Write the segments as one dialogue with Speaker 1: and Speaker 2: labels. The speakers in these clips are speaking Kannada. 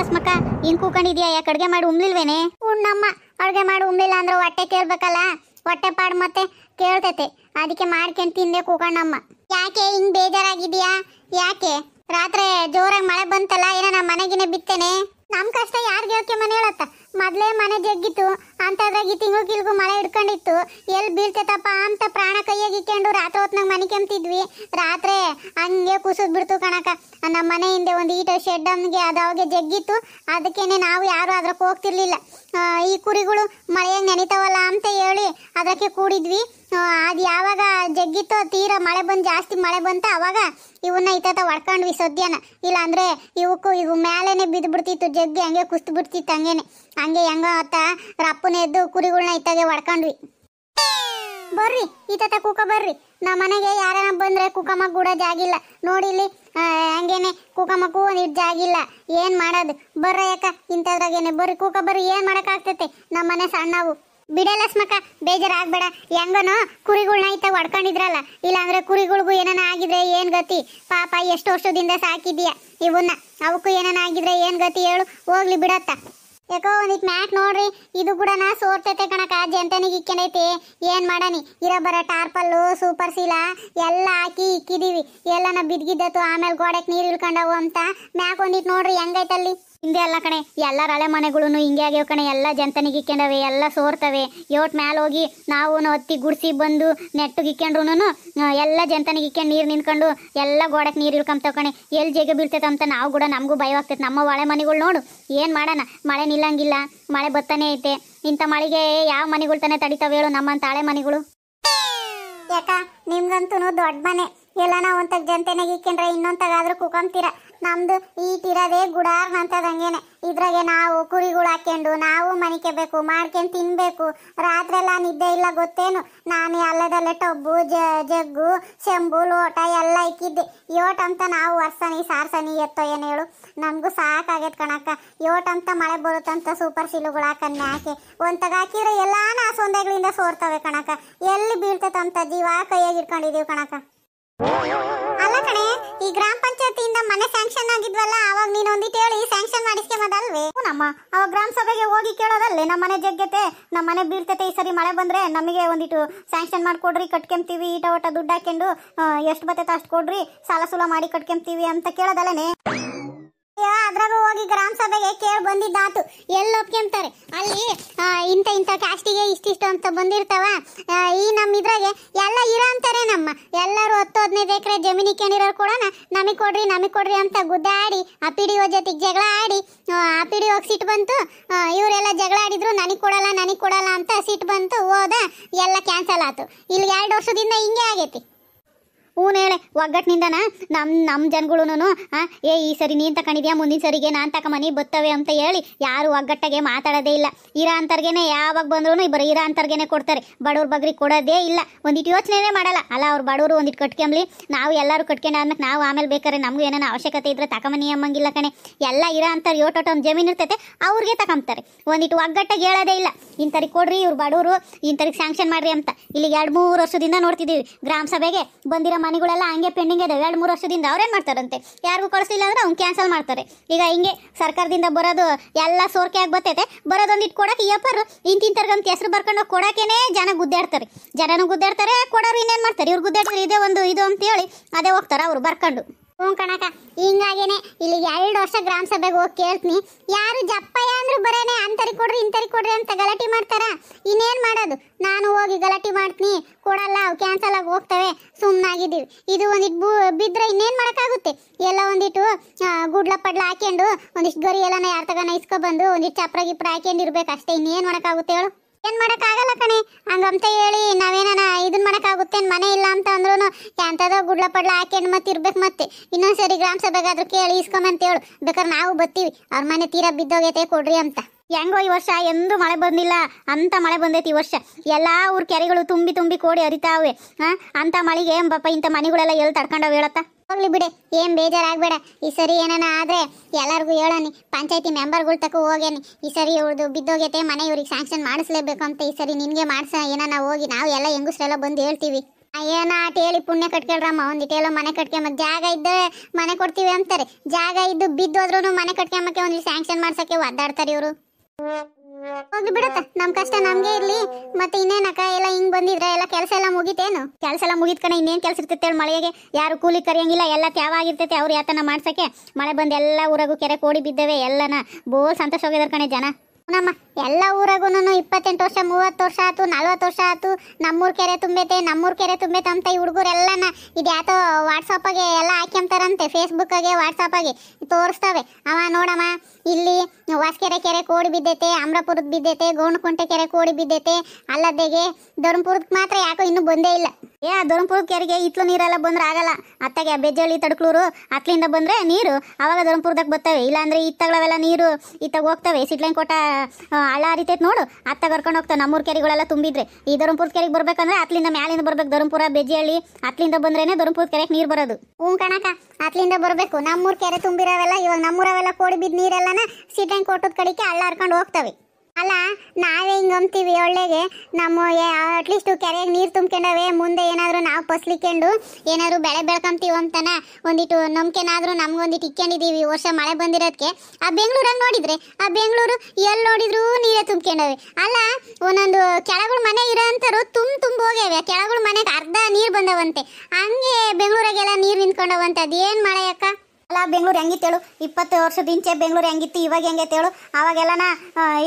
Speaker 1: ಲಸ್ಮಕ್ಕ ಏನ್ ಕೂಕೊಂಡಿದ್ಯಾ ಯಾಕೆ ಅಡ್ಗೆ ಮಾಡಿ ಉಮ್ಲಿಲ್ವೇನೆ ಉಣ್ಣಮ್ಮ ಅಡ್ಗೆ ಮಾಡಿ ಉಮ್ಲಿಲ್ಲ ಅಂದ್ರೆ ಹೊಟ್ಟೆ ಕೇಳ್ಬೇಕಲ್ಲ ಹೊಟ್ಟೆ ಪಾಡ್ ಮತ್ತೆ ಕೇಳ್ತೈತೆ ಅದಕ್ಕೆ ಮಾಡ್ಕೊಂಡ್ ತಿಂದೆ ಕೂಕಣ್ಣಮ್ಮ ಯಾಕೆ ಹಿಂಗ್ ಬೇಜಾರಾಗಿದ್ಯಾ ಯಾಕೆ ರಾತ್ರಿ ಜೋರಾಗಿ ಮಳೆ ಬಂತಲ್ಲ ಏನೋ ನಮ್ಮ ಮನೆಗಿನ ಬಿತ್ತೇನೆ ನಮ್ಮ ಕಷ್ಟ ಯಾರು ಮನೆ ಹೇಳತ್ತ ಮೊದಲೇ ಮನೆ ಜಗ್ಗಿತ್ತು ಅಂತದ್ರಾಗ ಈ ತಿಂಗಳು ಮಳೆ ಹಿಡ್ಕೊಂಡಿತ್ತು ಎಲ್ಲಿ ಬೀಳ್ತೈತಪ್ಪ ಅಂತ ಪ್ರಾಣ ಕೈಯಾಗಿ ಇಕ್ಕೊಂಡು ರಾತ್ರಿ ಹೊತ್ನಾಗ ಮನೆ ಕೆಮ್ತಿದ್ವಿ ರಾತ್ರಿ ಹಂಗೆ ಕುಸಿದ್ ಬಿಡ್ತು ಕಣಕ ನಮ್ಮ ಮನೆ ಹಿಂದೆ ಒಂದು ಈಟ ಶೆಡ್ ಅಮ್ಗೆ ಅವಾಗೆ ಜಗ್ಗಿತ್ತು ಅದಕ್ಕೇನೆ ನಾವು ಯಾರು ಅದ್ರಕ್ಕೆ ಹೋಗ್ತಿರ್ಲಿಲ್ಲ ಈ ಕುರಿಗಳು ಮಳೆಯಾಗ ನೆನೀತಾವಲ್ಲ ಅಂತ ಹೇಳಿ ಅದಕ್ಕೆ ಕೂಡಿದ್ವಿ ಅದು ಯಾವಾಗ ಜಗ್ಗಿತ್ತು ತೀರಾ ಮಳೆ ಬಂದು ಜಾಸ್ತಿ ಮಳೆ ಬಂತ ಅವಾಗ ಇವನ್ನ ಈತ ಹೊಡ್ಕೊಂಡ್ವಿ ಸದ್ಯನ ಇಲ್ಲಾಂದ್ರೆ ಅಂದ್ರೆ ಇವಕ್ಕೂ ಇವು ಮೇಲೆನೆ ಬಿಡ್ತಿತ್ತು ಜಗ್ಗಿ ಹಂಗೆ ಕುಸ್ತು ಬಿಡ್ತಿತ್ತು ಹಂಗೇನೆ ಹಂಗೆ ಹೆಂಗ ಅತ್ತ ರಪ್ಪನ ಎದ್ದು ಕುರಿಗಳನ್ನ ಇತ್ತಾಗೆ ಹೊಡ್ಕೊಂಡ್ವಿ ಬರ್ರಿ ಈ ಕೂಕ ಕುಕ ಬರ್ರಿ ನಮ್ಮ ಮನೆಗೆ ಯಾರನ ಬಂದ್ರೆ ಕುಕಮ್ಮ ಕೂಡ ಜಾಗಿಲ್ಲ ನೋಡಿಲಿ ಹಂಗೇನೆ ಕುಕಮಕ್ಕೂ ಒಂದು ಇಟ್ಟು ಜಾಗಿಲ್ಲ ಏನು ಮಾಡೋದು ಬರ್ರ ಯಾಕ ಇಂಥದ್ರಾಗೇನೆ ಬರ್ರಿ ಕೂಕ ಬರ್ರಿ ಏನು ಮಾಡೋಕ್ಕಾಗ್ತೈತೆ ನಮ್ಮ ಮನೆ ಸಣ್ಣವು ಬಿಡಲ್ಲ ಸ್ಮಕ ಬೇಜಾರಾಗ್ಬೇಡ ಹೆಂಗನೋ ಕುರಿಗಳ್ನ ಹೊಡ್ಕೊಂಡಿದ್ರಲ್ಲ ಒಡ್ಕೊಂಡಿದ್ರಲ್ಲ ಅಂದ್ರೆ ಕುರಿಗಳಿಗೂ ಏನನ ಆಗಿದ್ರೆ ಏನ್ ಗತಿ ಪಾಪ ಎಷ್ಟು ವರ್ಷದಿಂದ ಸಾಕಿದ್ಯಾ ಇವನ್ನ ಅವಕ್ಕೂ ಏನನ ಆಗಿದ್ರೆ ಏನ್ ಗತಿ ಹೇಳು ಹೋಗ್ಲಿ ಬಿಡತ್ತ ಯಾಕೋ ಒಂದಿಟ್ ಮ್ಯಾಟ್ ನೋಡ್ರಿ ಇದು ಕೂಡ ನಾ ಸೋರ್ತೈತೆ ಕಣಕ ಜಂತನಿಗೆ ಇಕ್ಕಂಡೈತಿ ಏನ್ ಮಾಡನಿ ಇರೋ ಬರ ಟಾರ್ಪಲ್ಲು ಸೂಪರ್ ಸೀಲ ಎಲ್ಲ ಹಾಕಿ ಇಕ್ಕಿದೀವಿ ಎಲ್ಲನ ಬಿದ್ಗಿದ್ದತ್ತು ಆಮೇಲೆ ಗೋಡೆಕ್ ನೀರು ಇಳ್ಕೊಂಡವು ಅಂತ ಮ್ಯಾಕ್ ಒಂದಿಟ್ ನೋಡ್ರಿ ಹೆಂಗೈತಲ್ಲಿ ಹಿಂದೆ ಅಲ್ಲ ಕಣೆ ಎಲ್ಲ ಹಳೆ ಮನೆಗಳು ಹಿಂಗೆ ಆಗ್ಯಾವ ಕಣೆ ಎಲ್ಲ ಜಂತನಿಗಿಕ್ಕಂಡವೆ ಎಲ್ಲ ಸೋರ್ತವೆ ಯೋಟ್ ಮ್ಯಾಲ ಹೋಗಿ ನಾವು ಹತ್ತಿ ಗುಡಿಸಿ ಬಂದು ನೆಟ್ಟಗಿಕ್ಕೊಂಡ್ರು ಎಲ್ಲ ಜಂತನಿಗಿಕ್ಕೊಂಡು ನೀರು ನಿಂತ್ಕೊಂಡು ಎಲ್ಲ ಗೋಡಕ್ಕೆ ನೀರು ಇಳ್ಕೊಂತಾವ ಕಣೆ ಎಲ್ಲಿ ಜೆಗೆ ಬೀಳ್ತೈತೆ ಅಂತ ನಾವು ಕೂಡ ನಮಗೂ ಭಯವಾಗ್ತೈತೆ ನಮ್ಮ ಒಳೆ ಮನೆಗಳು ನೋಡು ಏನು ಮಾಡೋಣ ಮಳೆ ನಿಲ್ಲಂಗಿಲ್ಲ ಮಳೆ ಬತ್ತಾನೆ ಐತೆ ಇಂಥ ಮಳೆಗೆ ಯಾವ ಮನೆಗಳು ತಾನೇ ತಡಿತಾವೆ ಹೇಳು ನಮ್ಮಂತ ಹಳೆ ಮನೆಗಳು ಯಾಕ ನಿಮ್ಗಂತೂ ದೊಡ್ಡ ಮನೆ ಎಲ್ಲ ನಾವು ಒಂಥ ಜಂತನಾಗ ಇಕ್ಕೊಂಡ್ರೆ ಇನ್ನೊಂತಾಗಾದ್ರೂ ನಮ್ದು ಈಟಿರೋದೇ ಗುಡಾರ್ ಅಂತದಂಗೇನೆ ಇದ್ರಾಗೆ ನಾವು ಕುರಿಗಳು ಹಾಕೊಂಡು ನಾವು ಮನಿಕೆಬೇಕು ಮಾಡ್ಕೊಂಡು ತಿನ್ಬೇಕು ರಾತ್ರೆಲ್ಲ ನಿದ್ದೆ ಇಲ್ಲ ಗೊತ್ತೇನು ನಾನು ಟಬ್ಬು ಟೊಬ್ಬು ಜಗ್ಗು ಶಂಬು ಲೋಟ ಎಲ್ಲ ಇಕ್ಕಿದ್ದೆ ಯೋಟ್ ಅಂತ ನಾವು ವರ್ಸನಿ ಸಾರ್ಸನಿ ಎತ್ತೋ ಏನು ಹೇಳು ನಮಗೂ ಸಾಕಾಗೈತೆ ಕಣಕ್ಕ ಯೋಟ್ ಅಂತ ಮಳೆ ಬರುತ್ತಂತ ಸೂಪರ್ ಸಿಲುಗಳು ಹಾಕನ್ನೆ ಹಾಕಿ ಒಂತಾಗ ಹಾಕಿದ್ರೆ ಎಲ್ಲ ನಾ ಸೊಂದೆಗಳಿಂದ ಸೋರ್ತವೆ ಕಣಕ ಎಲ್ಲಿ ಬೀಳ್ತದಂತ ಜೀವ ಕೈಯಾಗಿ ಇಟ್ಕೊಂಡಿದೀವಿ ಕಣಕ ಅಲ್ಲ ಕಣೆ ಈ ಗ್ರಾಮ ಪಂಚಾಯತಿಯಿಂದ ಮನೆ ಸ್ಯಾಂಕ್ಷನ್ ಆಗಿದ್ವಲ್ಲ ಅವಾಗ ನೀನು ಒಂದಿಟ್ಟು ಹೇಳಿ ಸ್ಯಾಂಕ್ಷನ್ ಮಾಡಿಸ್ಕೊಂಬದಲ್ವೇ ನಮ್ಮ ಅವಾಗ ಗ್ರಾಮ ಸಭೆಗೆ ಹೋಗಿ ಕೇಳೋದಲ್ಲೇ ನಮ್ಮ ಮನೆ ಜಗ್ಗತೆ ನಮ್ಮ ಮನೆ ಬೀಳ್ತತೆ ಈ ಸರಿ ಮಳೆ ಬಂದ್ರೆ ನಮಗೆ ಒಂದಿಟ್ಟು ಸ್ಯಾಂಕ್ಷನ್ ಮಾಡಿಕೊಡ್ರಿ ಕಟ್ಕೊಂತೀವಿ ಈಟ ಓಟ ದುಡ್ಡು ಹಾಕೊಂಡು ಎಷ್ಟು ಬತ್ತೈತೆ ಅಷ್ಟು ಕೊಡ್ರಿ ಸಾಲ ಸೂಲ ಮಾಡಿ ಕಟ್ಕೊಂತೀವಿ ಅಂತ ಕೇಳೋದಲ್ಲೇ ಅದ್ರಾಗ ಹೋಗಿ ಗ್ರಾಮ ಸಭೆಗೆ ಕೇಳಿ ಬಂದಿದ್ದಾತು ಎಲ್ಲಿ ಒಪ್ಕೊಂತಾರೆ ಅಲ್ಲಿ ಇಂಥ ಇಂಥ ಕಾಸ್ಟಿಗೆ ಇಷ್ಟಿಷ್ಟು ಅಂತ ಬಂದಿರ್ತಾವ ಈ ನಮ್ಮ ಇದ್ರಾಗೆ ಎಲ್ಲ ಇರ ಅಂತಾರೆ ನಮ್ಮ ಎಲ್ಲರೂ ಹತ್ತು ಹದಿನೈದು ಎಕರೆ ಜಮೀನಿ ಕೇಳಿರೋರು ಕೂಡ ನಮಗೆ ಕೊಡ್ರಿ ನಮಗೆ ಕೊಡ್ರಿ ಅಂತ ಗುದ್ದಾಡಿ ಆ ಪಿಡಿ ಡಿ ಒ ಜೊತೆಗೆ ಜಗಳ ಆಡಿ ಆ ಪಿ ಡಿ ಒಗೆ ಸಿಟ್ಟು ಬಂತು ಇವರೆಲ್ಲ ಜಗಳ ಆಡಿದ್ರು ನನಗೆ ಕೊಡಲ್ಲ ನನಗೆ ಕೊಡಲ್ಲ ಅಂತ ಸಿಟ್ಟು ಬಂತು ಹೋದ ಎಲ್ಲ ಕ್ಯಾನ್ಸಲ್ ಆಯ್ತು ಇಲ್ಲಿ ಎರಡು ವರ್ಷದಿಂದ ಹಿಂಗೆ ಆಗೈತಿ ಹ್ಞೂ ಹೇಳೆ ಒಗ್ಗಟ್ಟಿನಿಂದನ ನಮ್ಮ ನಮ್ಮ ಜನಗಳೂ ಏ ಈ ಸರಿ ನೀನು ತಕೊಂಡಿದ್ಯಾ ಮುಂದಿನ ಸರಿಗೆ ನಾನು ಮನೆ ಬರ್ತವೆ ಅಂತ ಹೇಳಿ ಯಾರು ಒಗ್ಗಟ್ಟಾಗೆ ಮಾತಾಡೋದೇ ಇಲ್ಲ ಇರ ಅಂತರ್ಗೆನೆ ಯಾವಾಗ ಬಂದ್ರೂ ಇಬ್ಬರು ಇರೋ ಅಂತರ್ಗೆನೆ ಕೊಡ್ತಾರೆ ಬಡವ್ರ ಬಗ್ರಿಗೆ ಕೊಡೋದೇ ಇಲ್ಲ ಒಂದಿಟ್ಟು ಯೋಚನೆನೇ ಮಾಡಲ್ಲ ಅಲ್ಲ ಅವ್ರು ಬಡವರು ಒಂದಿಟ್ಟು ಕಟ್ಕೊಂಬಲಿ ನಾವು ಎಲ್ಲರೂ ಕಟ್ಕೊಂಡು ಆದ್ಮೇಲೆ ನಾವು ಆಮೇಲೆ ಬೇಕಾದ್ರೆ ನಮಗೂ ಏನೇನೋ ಅವಶ್ಯಕತೆ ಇದ್ರೆ ಮನಿ ಅಮ್ಮಂಗಿಲ್ಲ ಕಣೆ ಎಲ್ಲ ಇರೋ ಅಂತಾರೆ ಯೋಟೋಟ ಒಂದು ಜಮೀನು ಇರ್ತೈತೆ ಅವ್ರಿಗೆ ತಗೊಂತಾರೆ ಒಂದಿಟ್ಟು ಒಗ್ಗಟ್ಟಾಗಿ ಹೇಳೋದೇ ಇಲ್ಲ ಇಂಥರಿಗೆ ಕೊಡ್ರಿ ಇವ್ರು ಬಡವರು ಇಂಥರಿಗೆ ಸ್ಯಾಂಕ್ಷನ್ ಮಾಡ್ರಿ ಅಂತ ಇಲ್ಲಿಗೆ ಎರಡು ಮೂರು ವರ್ಷದಿಂದ ನೋಡ್ತಿದ್ದೀವಿ ಗ್ರಾಮ ಸಭೆಗೆ ಬಂದಿರೋ ಮನೆಗಳೆಲ್ಲ ಹಂಗೆ ಪೆಂಡಿಂಗ್ ಇದೆ ಎರಡು ಮೂರು ವರ್ಷದಿಂದ ಅವ್ರೇನು ಮಾಡ್ತಾರಂತೆ ಯಾರಿಗೂ ಕಳಿಸಿಲ್ಲ ಅಂದ್ರೆ ಅವ್ನು ಕ್ಯಾನ್ಸಲ್ ಮಾಡ್ತಾರೆ ಈಗ ಹಿಂಗೆ ಸರ್ಕಾರದಿಂದ ಬರೋದು ಎಲ್ಲ ಸೋರ್ಕೆ ಆಗಿ ಬರ್ತೈತೆ ಬರೋದೊಂದು ಇಟ್ಟು ಕೊಡೋಕೆ ಯಪ್ಪರು ಇಂತಿಂತರ್ಗಂತ ಹೆಸರು ಬರ್ಕೊಂಡು ಕೊಡಕೇನೆ ಜನ ಗುದ್ದಾಡ್ತಾರೆ ಜನನೂ ಗುದ್ದಾಡ್ತಾರೆ ಕೊಡೋರು ಇನ್ನೇನು ಮಾಡ್ತಾರೆ ಇವ್ರು ಗುದ್ದಾಡ್ತಾರೆ ಇದೇ ಒಂದು ಇದು ಅಂತೇಳಿ ಅದೇ ಹೋಗ್ತಾರೆ ಅವರು ಬರ್ಕೊಂಡು ಹ್ಞೂ ಕಣಕ ಹಿಂಗಾಗೇನೆ ಇಲ್ಲಿ ಎರಡು ವರ್ಷ ಗ್ರಾಮ ಸಭೆಗೆ ಹೋಗಿ ಕೇಳ್ತೀನಿ ಯಾರು ಜಪ್ಪಯ್ಯ ಅಂದ್ರೆ ಬರೇನೆ ಅಂತರಿ ಕೊಡ್ರಿ ಇಂತರಿ ಕೊಡ್ರಿ ಅಂತ ಗಲಾಟೆ ಮಾಡ್ತಾರ ಇನ್ನೇನು ಮಾಡೋದು ನಾನು ಹೋಗಿ ಗಲಾಟೆ ಮಾಡ್ತೀನಿ ಕೊಡಲ್ಲ ಅವು ಕ್ಯಾನ್ಸಲ್ ಆಗಿ ಹೋಗ್ತವೆ ಸುಮ್ಮನಾಗಿದ್ದೀವಿ ಇದು ಒಂದಿಟ್ಟು ಬೂ ಬಿದ್ದರೆ ಇನ್ನೇನು ಮಾಡೋಕ್ಕಾಗುತ್ತೆ ಎಲ್ಲ ಒಂದಿಟ್ಟು ಗುಡ್ಲ ಪಡ್ಲ ಹಾಕ್ಯಂಡು ಒಂದಿಷ್ಟು ಗರಿ ಎಲ್ಲನ ಯಾರ ತಗನ ಇಸ್ಕೊಬಂದು ಒಂದಿಷ್ಟು ಚಪ್ರ ಗಿಪ್ರ ಹಾಕ್ಯಂಡು ಅಷ್ಟೇ ಇನ್ನೇನು ಮಾಡೋಕ್ಕಾಗುತ್ತೆ ಹೇಳು ಏನ್ ಮಾಡಕ್ ಆಗಲ್ಲ ಕಣೆ ಹಂಗಂತ ಹೇಳಿ ನಾವೇನ ಇದನ್ ಮಾಡಕ್ ಆಗುತ್ತೆ ಮನೆ ಇಲ್ಲ ಅಂತ ಅಂದ್ರೂ ಎಂತದ ಗುಡ್ಲ ಪಡ್ಲ ಹಾಕೊಂಡು ಮತ್ತೆ ಇರ್ಬೇಕು ಮತ್ತೆ ಇನ್ನೊಂದ್ಸರಿ ಗ್ರಾಮ ಸಭೆಗಾದ್ರೂ ಕೇಳಿ ಇಸ್ಕೊಂಬಂತ ಹೇಳು ಬೇಕಾದ್ರೆ ನಾವು ಬತ್ತೀವಿ ಅವ್ರ ಮನೆ ತೀರಾ ಬಿದ್ದೋಗೈತೆ ಕೊಡ್ರಿ ಅಂತ ಹೆಂಗೋ ಈ ವರ್ಷ ಎಂದೂ ಮಳೆ ಬಂದಿಲ್ಲ ಅಂತ ಮಳೆ ಬಂದೈತಿ ಈ ವರ್ಷ ಎಲ್ಲ ಊರ್ ಕೆರೆಗಳು ತುಂಬಿ ತುಂಬಿ ಕೋಡಿ ಹರಿತಾವೆ ಹಾ ಅಂತ ಮಳೆಗೆ ಏನ್ ಪಾಪ ಇಂಥ ಮನೆಗಳೆಲ್ಲ ಎಲ್ಲಿ ತಡ್ಕೊಂಡವ್ ಹೇಳತ್ತ ಹೋಗ್ಲಿ ಬಿಡೆ ಏನ್ ಬೇಜಾರಾಗ್ಬೇಡ ಈ ಸರಿ ಏನಾನ ಆದ್ರೆ ಎಲ್ಲರಿಗೂ ಹೇಳನಿ ಪಂಚಾಯತಿ ಮೆಂಬರ್ಗಳ್ ತಕ ಹೋಗೇನಿ ಈ ಸರಿ ಇವ್ರದ್ದು ಬಿದ್ದೋಗೈತೆ ಮನೆ ಇವ್ರಿಗೆ ಸ್ಯಾಂಕ್ಷನ್ ಮಾಡಿಸ್ಲೇಬೇಕು ಅಂತ ಈ ಸರಿ ನಿನ್ಗೆ ಮಾಡ್ಸ ಏನಾನ ಹೋಗಿ ನಾವು ಎಲ್ಲ ಹೆಂಗಸ್ರೆಲ್ಲ ಬಂದು ಹೇಳ್ತೀವಿ ಏನ ಆಟ ಹೇಳಿ ಪುಣ್ಯ ಕಟ್ಕೊಳ್ರಮ್ಮ ಒಂದಿಟೇಲೋ ಮನೆ ಕಟ್ಕೊಂಬ ಜಾಗ ಇದ್ದ ಮನೆ ಕೊಡ್ತೀವಿ ಅಂತಾರೆ ಜಾಗ ಇದ್ದು ಬಿದ್ದೋದ್ರೂನು ಮನೆ ಕಟ್ಕೊಂಬಕ್ಕೆ ಒಂದು ಸ್ಯಾಂಕ್ಷನ್ ಮಾಡ್ಸಕ್ಕೆ ಒದ್ದಾಡ್ತಾರೆ ಇವರು ಹೋಗಿ ಬಿಡತ್ತ ನಮ್ ಕಷ್ಟ ನಮ್ಗೆ ಇರ್ಲಿ ಮತ್ತೆ ಇನ್ನೇನಕ್ಕ ಎಲ್ಲ ಹಿಂಗ್ ಬಂದಿದ್ರೆ ಎಲ್ಲ ಕೆಲಸ ಎಲ್ಲ ಮುಗಿತೇನು ಕೆಲಸ ಎಲ್ಲ ಮುಗಿತ್ ಕಣ ಇನ್ನೇನ್ ಕೆಲಸ ಇರ್ತೈತೆ ಹೇಳಿ ಮಳೆಗೆ ಯಾರು ಕೂಲಿ ಕರೆಯಂಗಿಲ್ಲ ಎಲ್ಲ ಆಗಿರ್ತೈತೆ ಅವ್ರು ಯಾತನ ಮಾಡ್ಸಕ್ಕೆ ಮಳೆ ಬಂದ್ ಎಲ್ಲ ಊರಾಗೂ ಕೆರೆ ಕೋಡಿ ಬಿದ್ದವೆ ಎಲ್ಲನ ಬೋಲ್ ಸಂತೋಷ ಹೋಗಿದಾರೆ ಕಣೆ ಜನ ನಮ್ಮ ಎಲ್ಲ ಊರಾಗೂ ಇಪ್ಪತ್ತೆಂಟು ವರ್ಷ ಮೂವತ್ತು ವರ್ಷ ಆಯ್ತು ನಲ್ವತ್ತು ವರ್ಷ ಆಯ್ತು ನಮ್ಮೂರು ಕೆರೆ ತುಂಬೈತೆ ನಮ್ಮೂರು ಕೆರೆ ತುಂಬೈತೆ ಅಂತ ಈ ಹುಡುಗರೆಲ್ಲನ ಇದ್ಯಾತೋ ಯಾತೋ ವಾಟ್ಸಪ್ಪಾಗೆ ಎಲ್ಲ ಹಾಕ್ಯಂತಾರಂತೆ ಫೇಸ್ಬುಕ್ಕಾಗೆ ವಾಟ್ಸಪ್ಪಾಗೆ ತೋರಿಸ್ತಾವೆ ಅವ ನೋಡಮ್ಮ ಇಲ್ಲಿ ವಾಸ್ಕೆರೆ ಕೆರೆ ಕೋಡಿ ಬಿದ್ದೈತೆ ಅಮ್ರಾಪುರದ ಬಿದ್ದೈತೆ ಗೋಣಕುಂಟೆ ಕೆರೆ ಕೋಡಿ ಬಿದ್ದೈತೆ ಅಲ್ಲದೆಗೆ ಧರ್ಮಪುರದ ಮಾತ್ರ ಯಾಕೋ ಇನ್ನೂ ಬಂದೇ ಇಲ್ಲ ಏ ಧರ್ಮಪುರದ ಕೆರೆಗೆ ಇತ್ಲು ನೀರೆಲ್ಲ ಬಂದ್ರೆ ಆಗಲ್ಲ ಅತ್ತಗೆ ಬೆಜ್ಜಳಿ ತಡ್ಕೂರು ಅತ್ಲಿಂದ ಬಂದ್ರೆ ನೀರು ಅವಾಗ ಧರ್ಮಪುರದಾಗ ಬರ್ತವೆ ಇಲ್ಲಾಂದ್ರೆ ಇತ್ತಗಳೆಲ್ಲ ನೀರು ಇತ್ತಾಗ ಹೋಗ್ತವೆ ಸಿಟ್ಲೈನ್ ಕೋಟ ಹಳ್ಳ ಹರಿತೈತೆ ನೋಡು ಅತ್ತ ಕರ್ಕೊಂಡು ಹೋಗ್ತಾವೆ ನಮ್ಮೂರು ಕೆರೆಗಳೆಲ್ಲ ತುಂಬಿದ್ರೆ ಈ ಧರ್ಮಪುರ ಕೆರೆಗೆ ಬರ್ಬೇಕಂದ್ರೆ ಅತ್ಲಿಂದ ಮ್ಯಾಲಿಂದ ಬರ್ಬೇಕು ಧರ್ಮಪುರ ಬೆಜ್ಜಿಹಳ್ಳಿ ಅತ್ಲಿಂದ ಬಂದ್ರೇನೆ ಧರ್ಮಪುರ ಕೆರೆಗೆ ನೀರು ಬರೋದು ಹ್ಞೂ ಕಣಕ ಅತ್ಲಿಂದ ಬರಬೇಕು ನಮ್ಮೂರು ಕೆರೆ ತುಂಬಿರೋವೆಲ್ಲ ಇವಾಗ ನಮ್ಮೂರವೆಲ್ಲ ಕೋಡಿ ಬಿದ್ ನೀರೆಲ್ಲನ ಸಿಟ್ಯಾಂಕ್ ಕೊಟ್ಟದ ಕಡೆಗೆ ಹಳ್ಳ ಹರ್ಕೊಂಡು ಹೋಗ್ತವೆ ಅಲ್ಲ ನಾವೇ ಹಿಂಗೆ ಅಂತೀವಿ ಒಳ್ಳೆಗೆ ನಮ್ಮ ಅಟ್ಲೀಸ್ಟು ಕೆರೆಗೆ ನೀರು ತುಂಬ್ಕೊಂಡವೆ ಮುಂದೆ ಏನಾದರೂ ನಾವು ಪಸ್ಲಿಕೊಂಡು ಏನಾದರೂ ಬೆಳೆ ಬೆಳ್ಕೊಂತೀವಿ ಅಂತನ ಒಂದಿಟ್ಟು ನಂಬಿಕೆನಾದರೂ ನಮ್ಗೊಂದಿಟ್ಟು ಇಕ್ಕೊಂಡಿದ್ದೀವಿ ವರ್ಷ ಮಳೆ ಬಂದಿರೋದಕ್ಕೆ ಆ ಹಂಗೆ ನೋಡಿದ್ರೆ ಆ ಬೆಂಗಳೂರು ಎಲ್ಲಿ ನೋಡಿದ್ರು ನೀರೇ ತುಂಬ್ಕೊಂಡವೆ ಅಲ್ಲ ಒಂದೊಂದು ಕೆಳಗಳು ಮನೆ ಇರೋ ತುಂಬ ತುಂಬ ಹೋಗ್ಯಾವೆ ಕೆಳಗಳು ಮನೆಗೆ ಅರ್ಧ ನೀರು ಬಂದವಂತೆ ಹಂಗೆ ಬೆಂಗಳೂರಾಗೆಲ್ಲ ನೀರು ನಿಂತ್ಕೊಂಡವಂತೆ ಅದೇನು ಮಳೆ ಅಕ್ಕ ಅಲ್ಲ ಬೆಂಗಳೂರು ಹೆಂಗಿತ್ತೇಳು ಇಪ್ಪತ್ತು ವರ್ಷದ ಇಂಚೆ ಬೆಂಗಳೂರು ಹೆಂಗಿತ್ತು ಇವಾಗ ಹೆಂಗೈತೇಳು ಅವಾಗೆಲ್ಲನ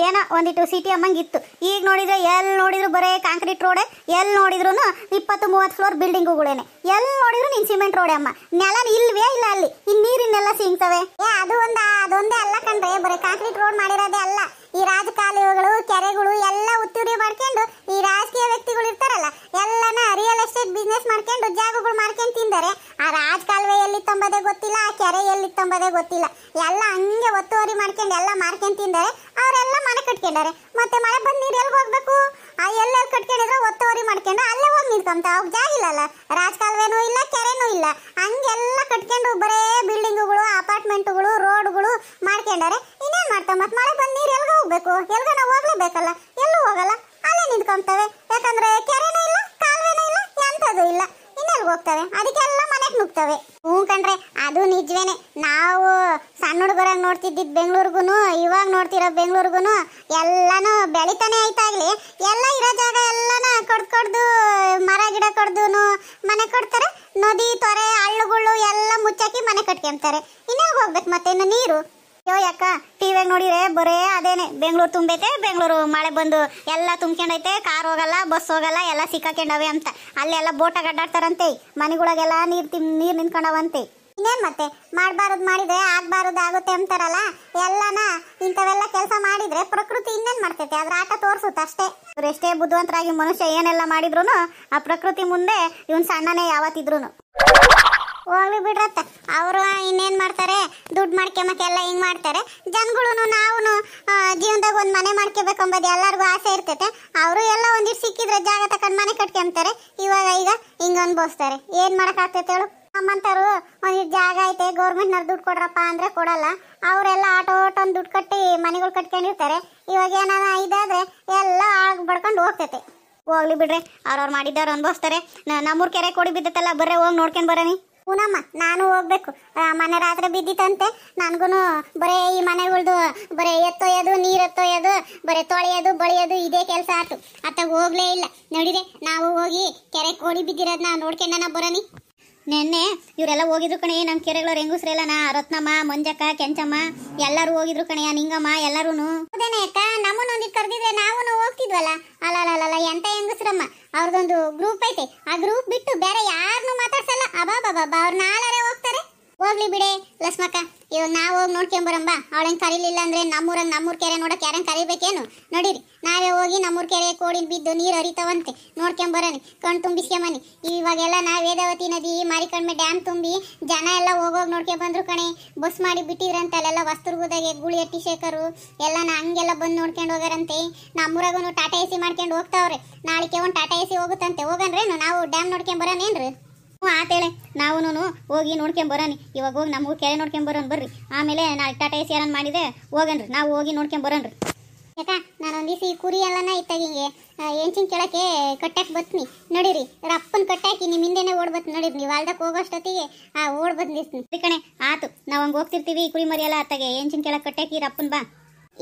Speaker 1: ಏನೋ ಒಂದಿಟ್ಟು ಸಿಟಿ ಅಮ್ಮಂಗಿತ್ತು ಈಗ ನೋಡಿದರೆ ಎಲ್ಲಿ ನೋಡಿದ್ರು ಬರೀ ಕಾಂಕ್ರೀಟ್ ರೋಡೆ ಎಲ್ಲಿ ನೋಡಿದ್ರು ಇಪ್ಪತ್ತು ಮೂವತ್ತು ಫ್ಲೋರ್ ಬಿಲ್ಡಿಂಗುಗಳೇನೆ ಎಲ್ಲಿ ನೋಡಿದ್ರು ನಿನ್ ಸಿಮೆಂಟ್ ರೋಡ್ ಅಮ್ಮ ನೆಲ ಇಲ್ವೇ ಇಲ್ಲ ಅಲ್ಲಿ ಇನ್ ನೀರಿನೆಲ್ಲ ಸಿಗ್ತವೆ ಏ ಅದು ಒಂದ ಅದೊಂದೇ ಅಲ್ಲ ಕಣ್ರೆ ಬರೀ ಕಾಂಕ್ರೀಟ್ ರೋಡ್ ಮಾಡಿರೋದೇ ಅಲ್ಲ ಈ ರಾಜಕಾಲುವೆಗಳು ಕೆರೆಗಳು ಎಲ್ಲ ಉತ್ತುರಿ ಮಾಡ್ಕೊಂಡು ಈ ರಾಜಕೀಯ ವ್ಯಕ್ತಿಗಳು ಇರ್ತಾರಲ್ಲ ಎಲ್ಲನ ರಿಯಲ್ ಎಸ್ಟೇಟ್ ಬಿಸ್ನೆಸ್ ಮಾಡ್ಕೊಂಡು ಜಾಗಗಳು ಮಾಡ್ಕೊಂಡು ತಿಂದರೆ ಆ ಕಾಲುವೆ ಎಲ್ಲಿ ತಂಬದೇ ಗೊತ್ತಿಲ್ಲ ಆ ಕೆರೆ ಎಲ್ಲಿ ತಂಬದೇ ಗೊತ್ತಿಲ್ಲ ಎಲ್ಲ ಹಂಗೆ ಒತ್ತುವರಿ ಮಾಡ್ಕೊಂಡು ಎಲ್ಲ ಮಾಡ್ಕೊಂಡು ತಿಂದರೆ ಅವರೆಲ್ಲ ಮನೆ ಕಟ್ಕೊಂಡಾರೆ ಮತ್ತೆ ಮಳೆ ಬಂದ ನೀರು ಎಲ್ಲಿ ಹೋಗ್ಬೇಕು ಆ ಎಲ್ಲ ಕಟ್ಕೊಂಡಿದ್ರೆ ಒತ್ತುವರಿ ಮಾಡ್ಕೊಂಡು ಅಲ್ಲೇ ಹೋಗಿ ನಿಂತ್ಕೊಂತ ಅವಾಗ ಜಾಗ ಇಲ್ಲಲ್ಲ ರಾಜಕಾಲುವೆನೂ ಇಲ್ಲ ಕೆರೆನೂ ಇಲ್ಲ ಹಂಗೆಲ್ಲ ಕಟ್ಕೊಂಡು ಬರೇ ಬಿಲ್ಡಿಂಗ್ಗಳು ಅಪಾರ್ಟ್ಮೆಂಟ್ಗಳು ರೋಡ್ಗಳು ಮಾಡ್ಕೊಂಡಾರೆ ಇನ್ನೇನು ಮಾಡ್ತಾವೆ ಮತ್ತೆ ಮಳೆ ಬಂದು ನೀರು ಎಲ್ಗ ಹೋಗ್ಬೇಕು ಎಲ್ಗ ನಾವು ಹೋಗ್ಲೇಬೇಕಲ್ಲ ಎಲ್ಲೂ ಹೋಗಲ್ಲ ಅಲ್ಲೇ ನಿಂತ್ಕೊಂತವೆ ಯಾಕಂದ್ರೆ ಕೆರೆನೂ ಇಲ್ಲ ಕಾಲುವೆನೂ ಇಲ್ಲ ಎಂಥದ್ದು ಇಲ್ಲ ಇನ್ನೆಲ್ಲಿ ಹೋಗ್ತವೆ ಅದಕ್ಕೆಲ್ಲ ಮನೆಗೆ ನುಗ್ತವೆ ಮನೆ ಕಟ್ತಾರೆ ನದಿ ತೊರೆ ಹಳ್ಳುಗಳು ಎಲ್ಲ ಮುಚ್ಚಾಕಿ ಮನೆ ಕಟ್ಕೊಂತಾರೆ ಇನ್ಯಾಗ ಹೋಗ್ಬೇಕು ಮತ್ತೆ ಇನ್ನು ನೀರು ಅಯ್ಯೋ ಯಾಕ ಟಿವಿ ನೋಡಿದ್ರೆ ಬರೇ ಅದೇನೆ ಬೆಂಗಳೂರು ತುಂಬೈತೆ ಬೆಂಗಳೂರು ಮಳೆ ಬಂದು ಎಲ್ಲ ತುಂಬ್ಕೊಂಡೈತೆ ಕಾರ್ ಹೋಗಲ್ಲ ಬಸ್ ಹೋಗಲ್ಲ ಎಲ್ಲ ಸಿಕ್ಕಾಕೊಂಡವೆ ಅಂತ ಅಲ್ಲೆಲ್ಲ ಬೋಟಾಗ ಅಡ್ಡಾಡ್ತಾರಂತೆ ಮನೆಗಳಿಗೆಲ್ಲ ನೀರು ತಿಮ್ ನೀರು ನಿಂತ್ಕೊಂಡವಂತೆ ಏನ್ ಮತ್ತೆ ಮಾಡಬಾರದು ಮಾಡಿದ್ರೆ ಆಗಬಾರದು ಆಗುತ್ತೆ ಅಂತಾರಲ್ಲ ಎಲ್ಲನ ಇಂಥವೆಲ್ಲ ಕೆಲಸ ಮಾಡಿದ್ರೆ ಪ್ರಕೃತಿ ಇನ್ನೇನ್ ಮಾಡ್ತೈತೆ ಅದ್ರ ಆಟ ತೋರಿಸುತ್ತೆ ಅಷ್ಟೇ ಎಷ್ಟೇ ಬುದ್ಧಿವಂತರಾಗಿ ಮನುಷ್ಯ ಏನೆಲ್ಲ ಮಾಡಿದ್ರು ಆ ಪ್ರಕೃತಿ ಮುಂದೆ ಇವನ್ ಸಣ್ಣನೇ ಯಾವತ್ತಿದ್ರು ಹೋಗ್ಲಿ ಬಿಡ್ರತ್ತ ಅವರು ಇನ್ನೇನ್ ಮಾಡ್ತಾರೆ ದುಡ್ಡು ಎಲ್ಲ ಹಿಂಗ್ ಮಾಡ್ತಾರೆ ಜನಗಳು ನಾವು ಜೀವನದಾಗ ಒಂದ್ ಮನೆ ಮಾಡ್ಕೋಬೇಕಂಬೋದು ಎಲ್ಲರಿಗೂ ಆಸೆ ಇರ್ತೈತೆ ಅವರು ಎಲ್ಲ ಒಂದಿಷ್ಟು ಸಿಕ್ಕಿದ್ರೆ ಜಾಗ ತಕೊಂಡ್ ಮನೆ ಕಟ್ಕೊಂತಾರೆ ಇವಾಗ ಈಗ ಹಿಂಗ್ ಅನ್ಭವಿಸ್ತಾರೆ ಏನು ಆಗ್ತೈತೆ ಹೇಳು ಅಮ್ಮಂತರು ಒಂದಿಷ್ಟು ಜಾಗ ಐತೆ ಗೌರ್ಮೆಂಟ್ನವ್ರು ದುಡ್ಡು ಕೊಡ್ರಪ್ಪ ಅಂದ್ರೆ ಕೊಡಲ್ಲ ಅವರೆಲ್ಲ ಆಟೋ ಓಟೋನ್ ದುಡ್ಡು ಕಟ್ಟಿ ಮನೆಗಳು ಕಟ್ಕೊಂಡಿರ್ತಾರೆ ಇವಾಗ ಏನಾರ ಇದಾದ್ರೆ ಎಲ್ಲ ಆಗ ಬಡ್ಕೊಂಡು ಹೋಗ್ತೈತೆ ಹೋಗ್ಲಿ ಬಿಡ್ರಿ ಅವ್ರವ್ರು ಮಾಡಿದ್ದವ್ರು ಅನುಭವಿಸ್ತಾರೆ ನಮ್ಮೂರ್ ಕೆರೆ ಕೊಡಿ ಬಿದ್ದತ್ತಲ್ಲ ಬರ್ರೆ ಹೋಗಿ ನೋಡ್ಕೊಂಡು ಬರೋನಿ ಹೂನಮ್ಮ ನಾನು ಹೋಗ್ಬೇಕು ಮನೆ ರಾತ್ರಿ ಬಿದ್ದಿತ್ತಂತೆ ನನ್ಗೂ ಬರೇ ಈ ಮನೆಗಳ್ದು ಬರೇ ಎತ್ತೊಯ್ಯೋದು ನೀರು ಎತ್ತೊಯ್ಯೋದು ಬರೇ ತೊಳೆಯೋದು ಬಳಿಯೋದು ಇದೇ ಕೆಲಸ ಆಯ್ತು ಅತ್ತ ಹೋಗ್ಲೇ ಇಲ್ಲ ನೋಡಿದೆ ನಾವು ಹೋಗಿ ಕೆರೆ ಕೋಡಿ ಬಿದ್ದಿರೋದನ್ನ ನೋಡ್ಕೊಂಡನ ಬರನಿ ನೆನ್ನೆ ಇವರೆಲ್ಲ ಹೋಗಿದ್ರು ಕಣೆ ನಮ್ಮ ಕೆರೆಗಳವ್ರು ನಾ ರತ್ನಮ್ಮ ಮಂಜಕ್ಕ ಕೆಂಚಮ್ಮ ಎಲ್ಲರೂ ಹೋಗಿದ್ರು ಕಣೆಯ ನಿಂಗಮ್ಮ ಎಲ್ಲರೂ ಅದೇನೆ ಅಕ್ಕ ನಮ್ಮನ್ನೊಂದಿಟ್ಟು ಕರೆದಿದ್ರೆ ನಾವು ಹೋಗ್ತಿದ್ವಲ್ಲ ಅಲ್ಲ ಅಲ್ಲ ಎಂತ ಹೆಂಗಸ್ರಮ್ಮ ಅವ್ರದೊಂದು ಗ್ರೂಪ್ ಐತೆ ಆ ಗ್ರೂಪ್ ಬಿಟ್ಟು ಬೇರೆ ಯಾರನ್ನೂ ಮಾತಾಡ್ಸಲ್ಲ ಅಬಾ ಬಾಬಾ ಅವ್ರು ನಾಳೆ ಹೋಗ್ತಾರೆ ಹೋಗ್ಲಿ ಬಿಡೆ ಲಸ್ಮಕ್ಕ ಇವಾಗ ನಾವು ಹೋಗಿ ನೋಡ್ಕೊಂಬರಂಬ ಅವಳಂಗೆ ಕರೀಲಿಲ್ಲ ಅಂದ್ರೆ ನಮ್ಮೂರಂಗೆ ನಮ್ಮೂರ್ ಕೆರೆ ನೋಡಕ್ ಯಾರಂಗ್ ಕರಿಬೇಕೇನು ನೋಡಿರಿ ನಾವೇ ಹೋಗಿ ನಮ್ಮೂರ್ ಕೆರೆ ಕೋಡಿ ಬಿದ್ದು ನೀರು ಹರಿತಾವಂತೆ ನೋಡ್ಕೊಂಬರನಿ ಕಣ್ ತುಂಬಿಸ್ಕೊಂಬನಿ ಇವಾಗೆಲ್ಲ ನಾ ವೇದಾವತಿ ನದಿ ಮಾರಿಕಣ್ಮೆ ಡ್ಯಾಮ್ ತುಂಬಿ ಜನ ಎಲ್ಲ ಹೋಗೋಗಿ ಬಂದ್ರು ಕಣೆ ಬಸ್ ಮಾಡಿ ಬಿಟ್ಟಿದ್ರಂತೆ ಅಲ್ಲೆಲ್ಲ ವಸ್ತುರ್ಗುದಾಗೆ ಗುಳಿ ಅಟ್ಟಿ ಶೇಖರು ಎಲ್ಲ ನಾ ಹಂಗೆಲ್ಲ ಬಂದು ನೋಡ್ಕೊಂಡು ಹೋಗಾರಂತೆ ನಮ್ಮೂರಾಗೂ ಟಾಟಾ ಎ ಸಿ ಮಾಡ್ಕೊಂಡು ಹೋಗ್ತಾವ್ರೆ ನಾಳಿಕೆ ಒಂದು ಟಾಟಾ ಎ ಸಿ ಹೋಗುತ್ತಂತೆ ಹೋಗನ್ರೇನು ನಾವು ಡ್ಯಾಮ್ ಏನ್ರಿ ಆತೇಳೆ ನಾವು ಹೋಗಿ ನೋಡ್ಕೊಂಬರೋನಿ ಇವಾಗ ಹೋಗಿ ನಮಗೂ ಕೆರೆ ನೋಡ್ಕೊಂಬರೋನ್ ಬರ್ರಿ ಆಮೇಲೆ ನಾ ಟಾಟಾ ಎಸಿ ಮಾಡಿದೆ ಹೋಗನ್ರಿ ನಾವು ಹೋಗಿ ನೋಡ್ಕೊಂಬರೋನ್ರಿ ಯಾಕಾ ನಾನು ದಿವಸ ಈ ಕುರಿ ಎಲ್ಲನ ಇತ್ತಾಗಿಂಗೆ ಹೆಂಚಿನ ಕೆಳಕ್ಕೆ ಕಟ್ಟಕ್ಕೆ ಬತ್ನಿ ನಡೀರಿ ರಪ್ಪನ್ ಕಟ್ಟಾಕಿ ನಿಮ್ಮ ಹಿಂದೆನೆ ಓಡ್ ಬತ್ ನೀವು ಅಲ್ದಕ್ಕೆ ಹೋಗೋಷ್ಟೊತ್ತಿಗೆ ಆ ಓಡ್ ಬಂದಿಸ್ತೀನಿ ಕಣೆ ಆತು ನಾವು ಹಂಗೆ ಹೋಗ್ತಿರ್ತೀವಿ ಈ ಕುರಿ ಮರಿಯಲ್ಲ ಎಲ್ಲ ಅತ್ತಾಗೆ ಹೆಂಚಿನ ಕೆಳಗೆ ಕಟ್ಟಾಕಿ ರಪ್ಪನ್ ಬಾ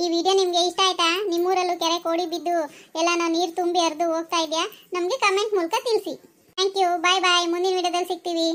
Speaker 1: ಈ ವಿಡಿಯೋ ನಿಮಗೆ ಇಷ್ಟ ಆಯ್ತಾ ನಿಮ್ಮೂರಲ್ಲೂ ಕೆರೆ ಕೋಡಿ ಬಿದ್ದು ಎಲ್ಲ ನಾವು ನೀರು ತುಂಬಿ ಹರಿದು ಹೋಗ್ತಾ ಇದೆಯಾ ನಮಗೆ ಕಮೆಂಟ್ ಮೂಲಕ ತಿಳಿಸಿ ಥ್ಯಾಂಕ್ ಯು ಬಾಯ್ ಬಾಯ್ ಮುಂದಿನ ವಿಡಿಯೋದಲ್ಲಿ ಸಿಗ್ತೀವಿ